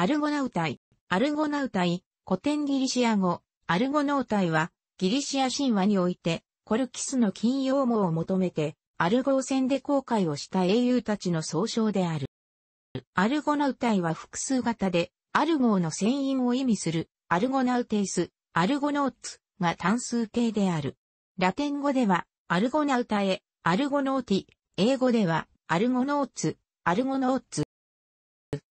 アルゴナウタイ。アルゴナウタイ、古典ギリシア語、アルゴナウタイは、ギリシア神話において、コルキスの金羊毛を求めて、アルゴー戦で航海をした英雄たちの総称である。アルゴナウタイは複数型で、アルゴーの船員を意味する、アルゴナウテイス、アルゴノーツが単数形である。ラテン語では、アルゴナウタエ、アルゴノーティ、英語では、アルゴノーツ、アルゴノーツ。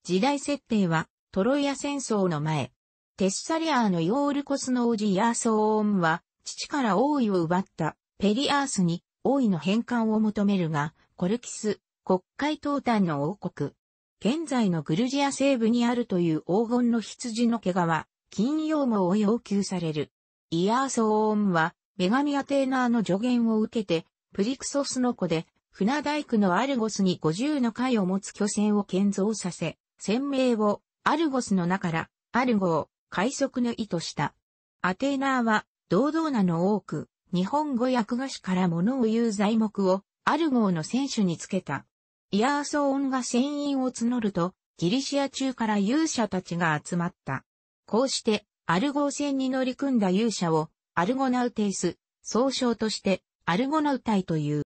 時代設定は、トロイア戦争の前、テッサリアーのヨールコスの王子ヤーソーンは、父から王位を奪ったペリアースに王位の返還を求めるが、コルキス、国会東端の王国、現在のグルジア西部にあるという黄金の羊の毛皮、金羊毛を要求される。イヤーソーンは、女神アテーナーの助言を受けて、プリクソスの子で、船大工のアルゴスに50の貝を持つ巨船を建造させ、船名をアルゴスの中から、アルゴを、快速の意図した。アテーナーは、堂々なの多く、日本語訳菓子から物を言う材木を、アルゴーの選手につけた。イヤーソーンが船員を募ると、ギリシア中から勇者たちが集まった。こうして、アルゴー船に乗り組んだ勇者を、アルゴナウテイス、総称として、アルゴナウタイという。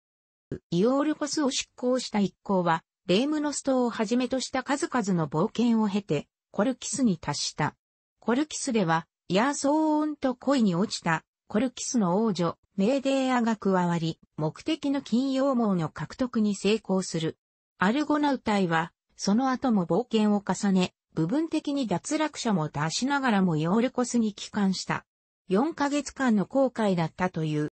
イオールコスを執行した一行は、レイムノス島をはじめとした数々の冒険を経て、コルキスに達した。コルキスでは、イヤーソーンと恋に落ちた、コルキスの王女、メーデーアが加わり、目的の金羊毛の獲得に成功する。アルゴナウ隊は、その後も冒険を重ね、部分的に脱落者も出しながらもヨールコスに帰還した。4ヶ月間の航海だったという。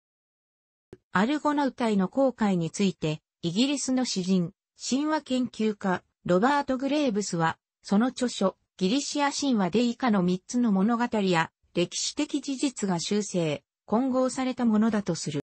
アルゴナウ隊の航海について、イギリスの詩人、神話研究家、ロバート・グレーブスは、その著書、ギリシア神話で以下の3つの物語や、歴史的事実が修正、混合されたものだとする。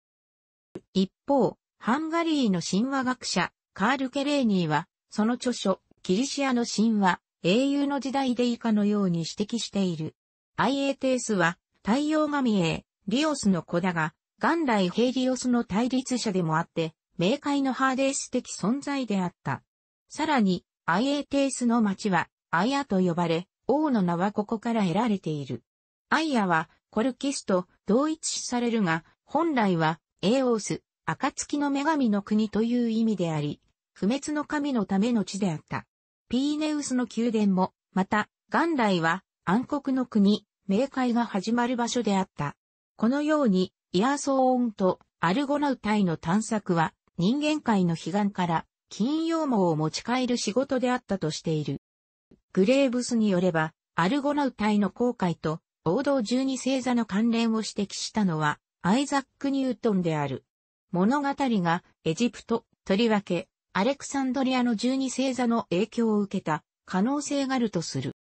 一方、ハンガリーの神話学者、カール・ケレーニーは、その著書、ギリシアの神話、英雄の時代で以下のように指摘している。アイエーテースは、太陽神へ、リオスの子だが、元来ヘイリオスの対立者でもあって、明界のハーデース的存在であった。さらに、アイエテースの町は、アイアと呼ばれ、王の名はここから得られている。アイアは、コルキスと同一視されるが、本来は、エーオース、暁の女神の国という意味であり、不滅の神のための地であった。ピーネウスの宮殿も、また、元来は、暗黒の国、冥界が始まる場所であった。このように、イアソーオンとアルゴナウタイの探索は、人間界の悲願から金羊毛を持ち帰る仕事であったとしている。グレーブスによれば、アルゴナウ隊の航海と王道12星座の関連を指摘したのはアイザック・ニュートンである。物語がエジプト、とりわけアレクサンドリアの12星座の影響を受けた可能性があるとする。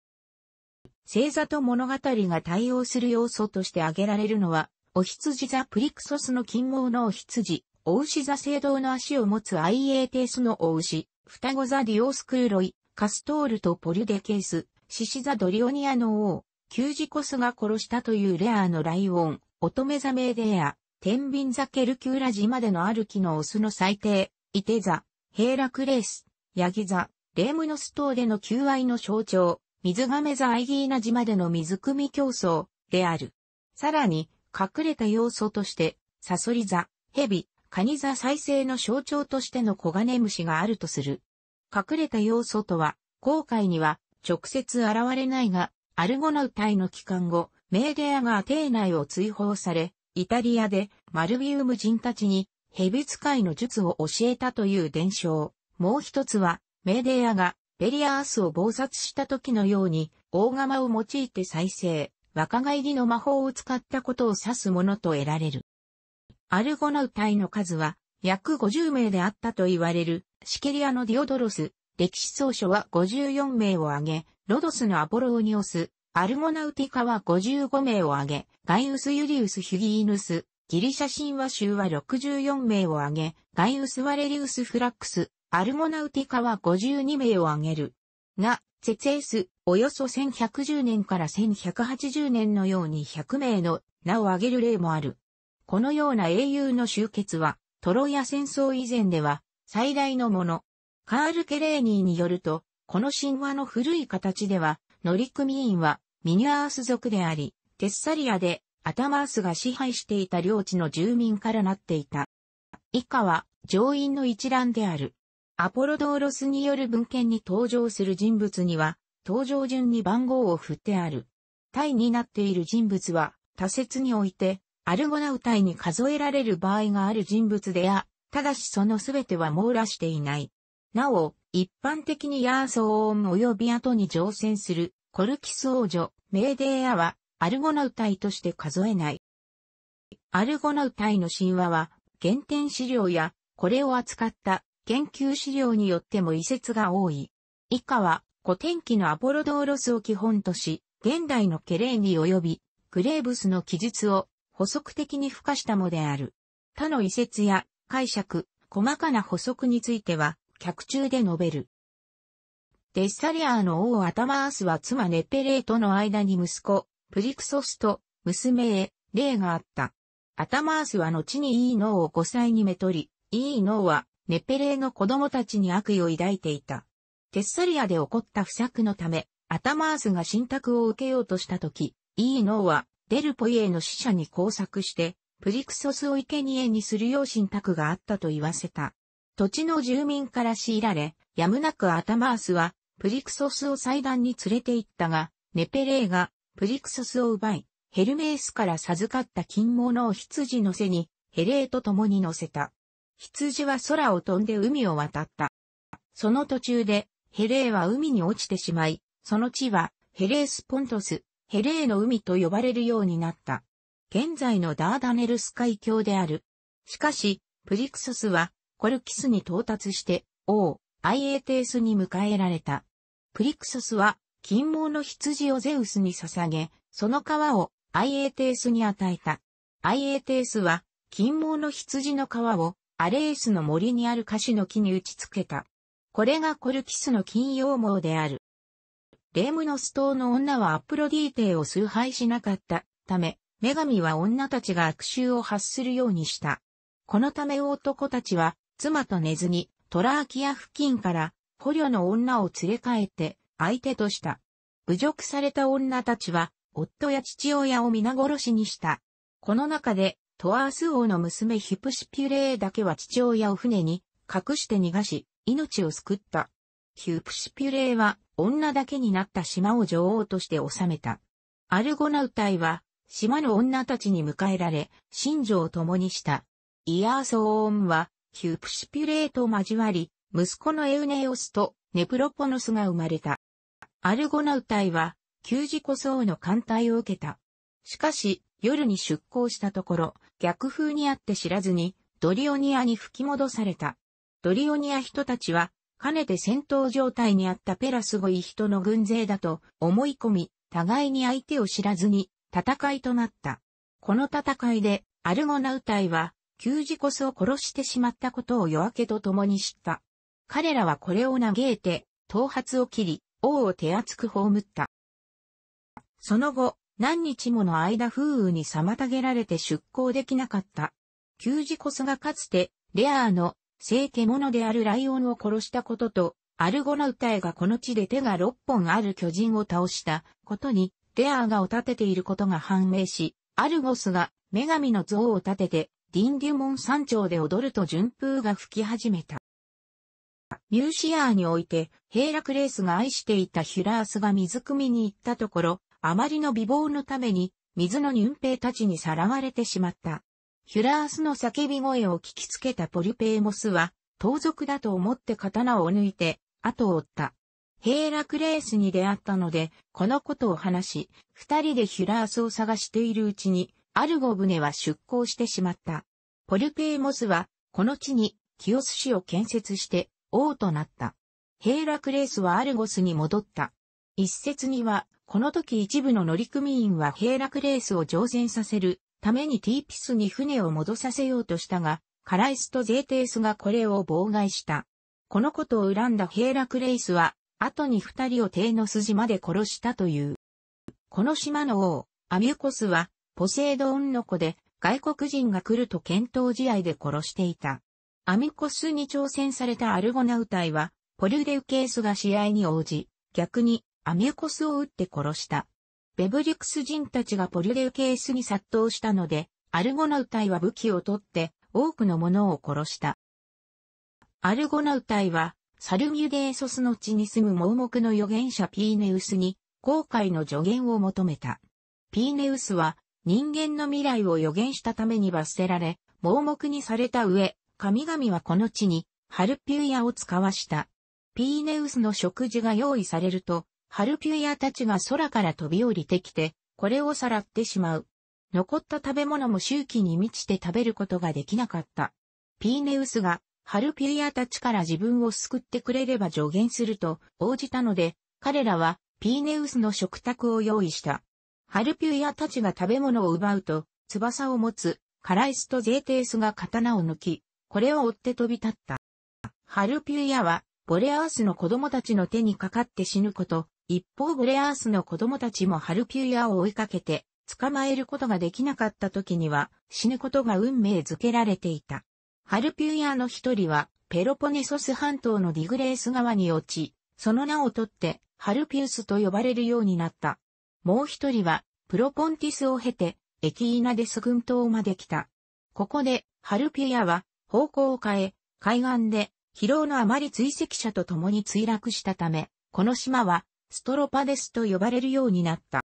星座と物語が対応する要素として挙げられるのは、お羊座プリクソスの金毛のお羊、お牛座聖堂の足を持つエーテースのお牛、双子座ディオスクーロイ、カストールとポリュデケース、獅子座ドリオニアの王、キュージコスが殺したというレアーのライオン、乙女座メーデア、天秤座ケルキューラジまでの歩きのオスの最低、イテ座、ヘーラクレース、ヤギ座、レームノス島での求愛の象徴、水亀座アイギーナジまでの水汲み競争である。さらに、隠れた要素として、サソリ座、ヘビ、カニ座再生の象徴としての小金虫があるとする。隠れた要素とは、航海には直接現れないが、アルゴナウ隊の帰還後、メーデアがアテー内を追放され、イタリアでマルビウム人たちに蛇使いの術を教えたという伝承。もう一つは、メーデアがベリアースを暴殺した時のように、大釜を用いて再生、若返りの魔法を使ったことを指すものと得られる。アルゴナウ隊の数は約50名であったと言われるシケリアのディオドロス、歴史総書は54名を挙げ、ロドスのアポローニオス、アルゴナウティカは55名を挙げ、ガイウス・ユリウス・ヒュギーヌス、ギリシャ神話集は64名を挙げ、ガイウス・ワレリウス・フラックス、アルゴナウティカは52名を挙げる。が、ツェツエス、およそ1110年から1180年のように100名の名を挙げる例もある。このような英雄の集結は、トロイア戦争以前では、最大のもの。カール・ケレーニーによると、この神話の古い形では、乗組員はミニアース族であり、テッサリアでアタマースが支配していた領地の住民からなっていた。以下は上院の一覧である。アポロドーロスによる文献に登場する人物には、登場順に番号を振ってある。タイになっている人物は、他説において、アルゴナウ隊に数えられる場合がある人物であ、ただしその全ては網羅していない。なお、一般的にヤーソーン及び後に乗船するコルキス王女、メーデーアはアルゴナウ隊として数えない。アルゴナウ隊の神話は原点資料やこれを扱った研究資料によっても遺説が多い。以下は古典記のアポロドーロスを基本とし、現代のケレーニ及びグレーブスの記述を補足的に付加したもである。他の遺説や解釈、細かな補足については、客中で述べる。デッサリアーの王アタマースは妻ネペレーとの間に息子、プリクソスと娘へ、霊があった。アタマースは後にイーノーを5歳にめとり、イーノーはネペレーの子供たちに悪意を抱いていた。テッサリアで起こった不作のため、アタマースが信託を受けようとした時、イーノーはデルポイエの使者に工作して、プリクソスを生贄にするよう信託があったと言わせた。土地の住民から強いられ、やむなくアタマースは、プリクソスを祭壇に連れて行ったが、ネペレーが、プリクソスを奪い、ヘルメースから授かった金物を羊の背に、ヘレーと共に乗せた。羊は空を飛んで海を渡った。その途中で、ヘレーは海に落ちてしまい、その地は、ヘレースポントス、ヘレーの海と呼ばれるようになった。現在のダーダネルス海峡である。しかし、プリクソスはコルキスに到達して、王、アイエーテースに迎えられた。プリクソスは、金毛の羊をゼウスに捧げ、その皮をアイエーテースに与えた。アイエーテースは、金毛の羊の皮をアレースの森にあるカシの木に打ち付けた。これがコルキスの金羊毛である。レームノス島の女はアプロディーテを崇拝しなかったため、女神は女たちが悪臭を発するようにした。このため男たちは、妻と寝ずに、トラーキア付近から、捕虜の女を連れ帰って、相手とした。侮辱された女たちは、夫や父親を皆殺しにした。この中で、トワース王の娘ヒプシピュレーだけは父親を船に隠して逃がし、命を救った。ヒュプシピュレーは女だけになった島を女王として治めた。アルゴナウタイは島の女たちに迎えられ、神女を共にした。イヤーソーオンはヒュプシピュレーと交わり、息子のエウネオスとネプロポノスが生まれた。アルゴナウタイは、旧事故僧の艦隊を受けた。しかし、夜に出港したところ、逆風にあって知らずに、ドリオニアに吹き戻された。ドリオニア人たちは、かねて戦闘状態にあったペラスゴイ人の軍勢だと思い込み、互いに相手を知らずに戦いとなった。この戦いでアルゴナウ隊は旧ジコスを殺してしまったことを夜明けと共に知った。彼らはこれを嘆いて、頭髪を切り、王を手厚く葬った。その後、何日もの間風雨に妨げられて出港できなかった。旧ジコスがかつて、レアーの聖獣であるライオンを殺したことと、アルゴナウタエがこの地で手が6本ある巨人を倒したことに、レアーガを立てていることが判明し、アルゴスが女神の像を立てて、ディンデュモン山頂で踊ると順風が吹き始めた。ミューシアーにおいて、ヘイラクレースが愛していたヒュラースが水汲みに行ったところ、あまりの美貌のために、水のニュンペイたちにさらわれてしまった。ヒュラースの叫び声を聞きつけたポリペーモスは、盗賊だと思って刀を抜いて、後を追った。ヘーラクレースに出会ったので、このことを話し、二人でヒュラースを探しているうちに、アルゴ船は出港してしまった。ポリペーモスは、この地に、清須市を建設して、王となった。ヘーラクレースはアルゴスに戻った。一説には、この時一部の乗組員はヘーラクレースを乗船させるためにティーピスに船を戻させようとしたが、カライスとゼーテースがこれを妨害した。このことを恨んだヘイラクレイスは、後に二人を帝の筋まで殺したという。この島の王、アミュコスは、ポセイドンの子で、外国人が来ると検討試合で殺していた。アミュコスに挑戦されたアルゴナウ隊は、ポリュデウケースが試合に応じ、逆に、アミュコスを撃って殺した。ベブリクス人たちがポリュデウケースに殺到したので、アルゴナウ隊は武器を取って多くの者を殺した。アルゴナウ隊は、サルミュデーソスの地に住む盲目の預言者ピーネウスに、後悔の助言を求めた。ピーネウスは、人間の未来を予言したために罰せられ、盲目にされた上、神々はこの地に、ハルピューヤを使わした。ピーネウスの食事が用意されると、ハルピュイアたちが空から飛び降りてきて、これをさらってしまう。残った食べ物も周期に満ちて食べることができなかった。ピーネウスが、ハルピュイアたちから自分を救ってくれれば助言すると応じたので、彼らはピーネウスの食卓を用意した。ハルピュイアたちが食べ物を奪うと、翼を持つカライスとゼーテースが刀を抜き、これを追って飛び立った。ハルピュイヤは、ボレアースの子供たちの手にかかって死ぬこと、一方グレアースの子供たちもハルピュイアを追いかけて、捕まえることができなかった時には、死ぬことが運命づけられていた。ハルピュイアの一人は、ペロポネソス半島のディグレース川に落ち、その名をとって、ハルピウスと呼ばれるようになった。もう一人は、プロポンティスを経て、エキーナデス群島まで来た。ここで、ハルピュイアは、方向を変え、海岸で、疲労のあまり追跡者と共に墜落したため、この島は、ストロパデスと呼ばれるようになった。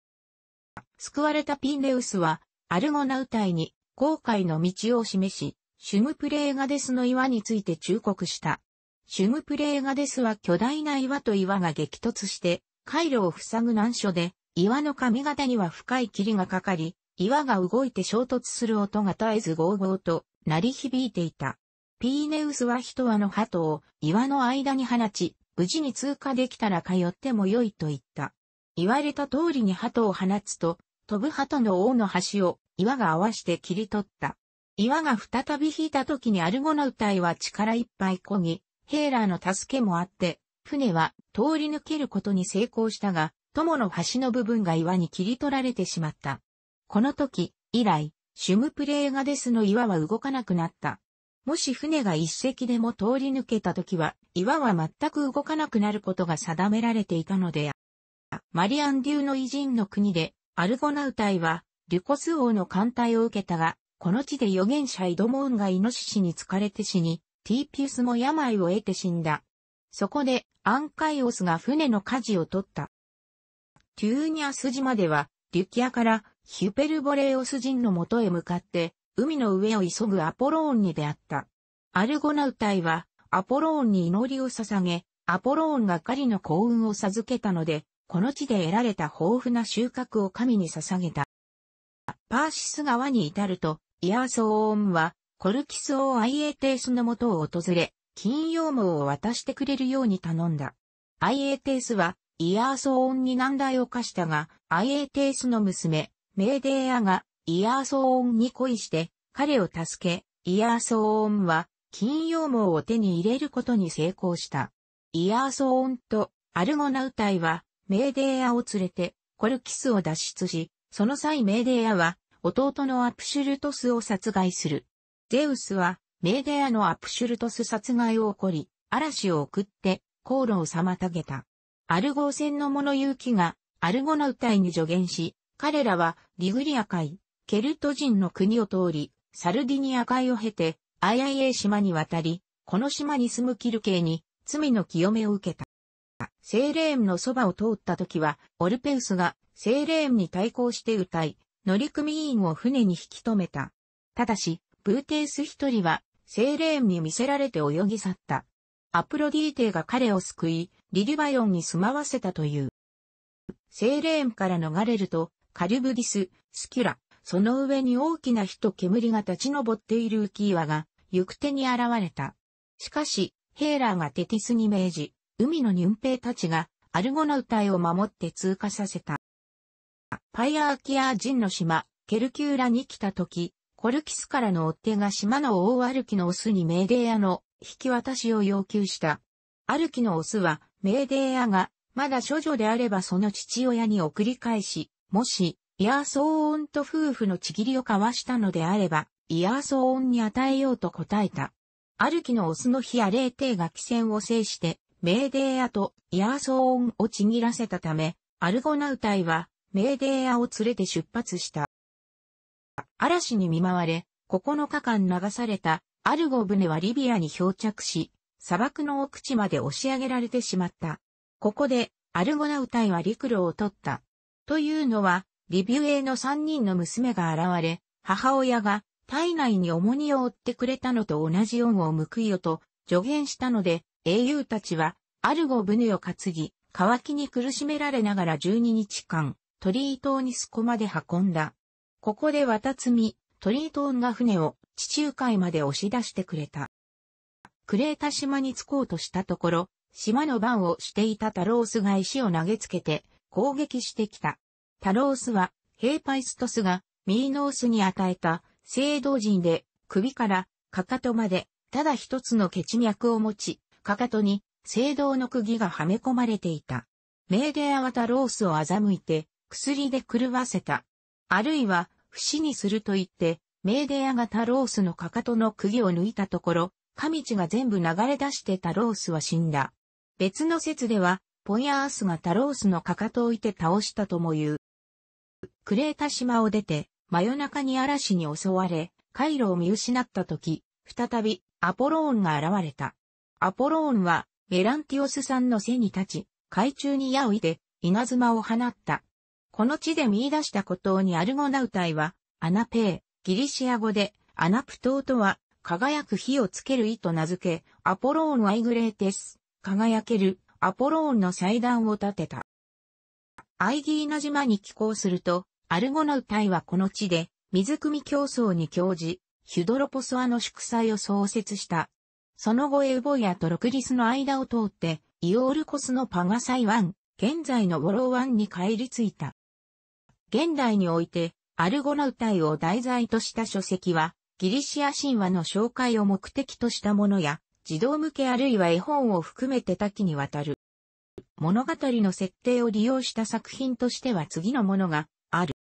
救われたピンレウスは、アルゴナウ隊に航海の道を示し、シュムプレーガデスの岩について忠告した。シュムプレーガデスは巨大な岩と岩が激突して、回路を塞ぐ難所で、岩の髪型には深い霧がかかり、岩が動いて衝突する音が絶えずゴーゴーと鳴り響いていた。ピーネウスは一羽の鳩を岩の間に放ち、無事に通過できたら通ってもよいと言った。言われた通りに鳩を放つと、飛ぶ鳩の王の端を岩が合わして切り取った。岩が再び引いた時にアルゴの歌いは力いっぱいこぎ、ヘーラーの助けもあって、船は通り抜けることに成功したが、友の端の部分が岩に切り取られてしまった。この時、以来、シュムプレーガデスの岩は動かなくなった。もし船が一隻でも通り抜けた時は、岩は全く動かなくなることが定められていたのであ。マリアン流の偉人の国で、アルゴナウ隊は、リュコス王の艦隊を受けたが、この地で預言者イドモーンがイノシシに疲れて死に、ティーピウスも病を得て死んだ。そこで、アンカイオスが船の舵を取った。テューニャス島では、リュキアからヒュペルボレオス人のもとへ向かって、海の上を急ぐアポローンに出会った。アルゴナウ隊は、アポローンに祈りを捧げ、アポローンが狩りの幸運を授けたので、この地で得られた豊富な収穫を神に捧げた。パーシス川に至ると、イアーソーオンは、コルキス王アイエーテースのもとを訪れ、金羊毛を渡してくれるように頼んだ。アイエーテースは、イアーソーオンに難題を課したが、アイエーテースの娘、メーデーアが、イヤーソーンに恋して、彼を助け、イヤーソーンは、金羊毛を手に入れることに成功した。イヤーソーンとアルゴナウタイは、メーデーアを連れて、コルキスを脱出し、その際メーデーアは、弟のアプシュルトスを殺害する。ゼウスは、メーデーアのアプシュルトス殺害を起こり、嵐を送って、航路を妨げた。アルゴー戦の者勇気が、アルゴナウタイに助言し、彼らは、リグリア海、ケルト人の国を通り、サルディニア海を経て、アイアイエ島に渡り、この島に住むキルケイに、罪の清めを受けた。セーレームのそばを通った時は、オルペウスがセーレームに対抗して歌い、乗組員を船に引き止めた。ただし、ブーテース一人は、セーレームに見せられて泳ぎ去った。アプロディーテが彼を救い、リリバヨンに住まわせたという。セーレームから逃れると、カリュブディス、スキュラ、その上に大きな火と煙が立ち上っている浮岩が、行く手に現れた。しかし、ヘーラーがテティスに命じ、海のニ兵たちが、アルゴナウ隊を守って通過させた。パイアーキアー人の島、ケルキューラに来た時、コルキスからの追っ手が島の大歩きのオスにメーデーアの引き渡しを要求した。歩きのオスは、メーデーアが、まだ処女であればその父親に送り返し、もし、イヤーソーンと夫婦のちぎりを交わしたのであれば、イヤーソーンに与えようと答えた。歩きのオスの日や霊帝が汽船を制して、メーデーアとイヤーソーンをちぎらせたため、アルゴナウ隊はメーデーアを連れて出発した。嵐に見舞われ、9日間流されたアルゴ船はリビアに漂着し、砂漠の奥地まで押し上げられてしまった。ここでアルゴナウ隊は陸路を取った。というのは、リビュエの三人の娘が現れ、母親が体内に重荷を負ってくれたのと同じ恩を報いよと助言したので、英雄たちは、アルゴブヌを担ぎ、乾きに苦しめられながら12日間、鳥居島にスコまで運んだ。ここで渡積み、鳥居島が船を地中海まで押し出してくれた。クレータ島に着こうとしたところ、島の番をしていたタロースが石を投げつけて攻撃してきた。タロースは、ヘイパイストスが、ミーノースに与えた、聖道人で、首から、かかとまで、ただ一つの血脈を持ち、かかとに、聖道の釘がはめ込まれていた。メーデアはタロースを欺いて、薬で狂わせた。あるいは、不死にすると言って、メーデアがタロースのかかとの釘を抜いたところ、神地が全部流れ出してタロースは死んだ。別の説では、ポヤースがタロースのかかとを置いて倒したとも言う。クレータ島を出て、真夜中に嵐に襲われ、回路を見失った時、再びアポローンが現れた。アポローンはメランティオスさんの背に立ち、海中に矢を射て稲妻を放った。この地で見出した孤島にアルゴナウタイは、アナペー、ギリシア語で、アナプトーとは、輝く火をつける意と名付け、アポローンアイグレーテス、輝ける、アポローンの祭壇を建てた。アイギーナ島に寄港すると、アルゴナウタイはこの地で、水汲み競争に興じ、ヒュドロポソアの祝祭を創設した。その後エウボヤとロクリスの間を通って、イオールコスのパガサイ湾、現在のウォロー湾に帰り着いた。現代において、アルゴナウタイを題材とした書籍は、ギリシア神話の紹介を目的としたものや、児童向けあるいは絵本を含めて多岐にわたる。物語の設定を利用した作品としては次のものが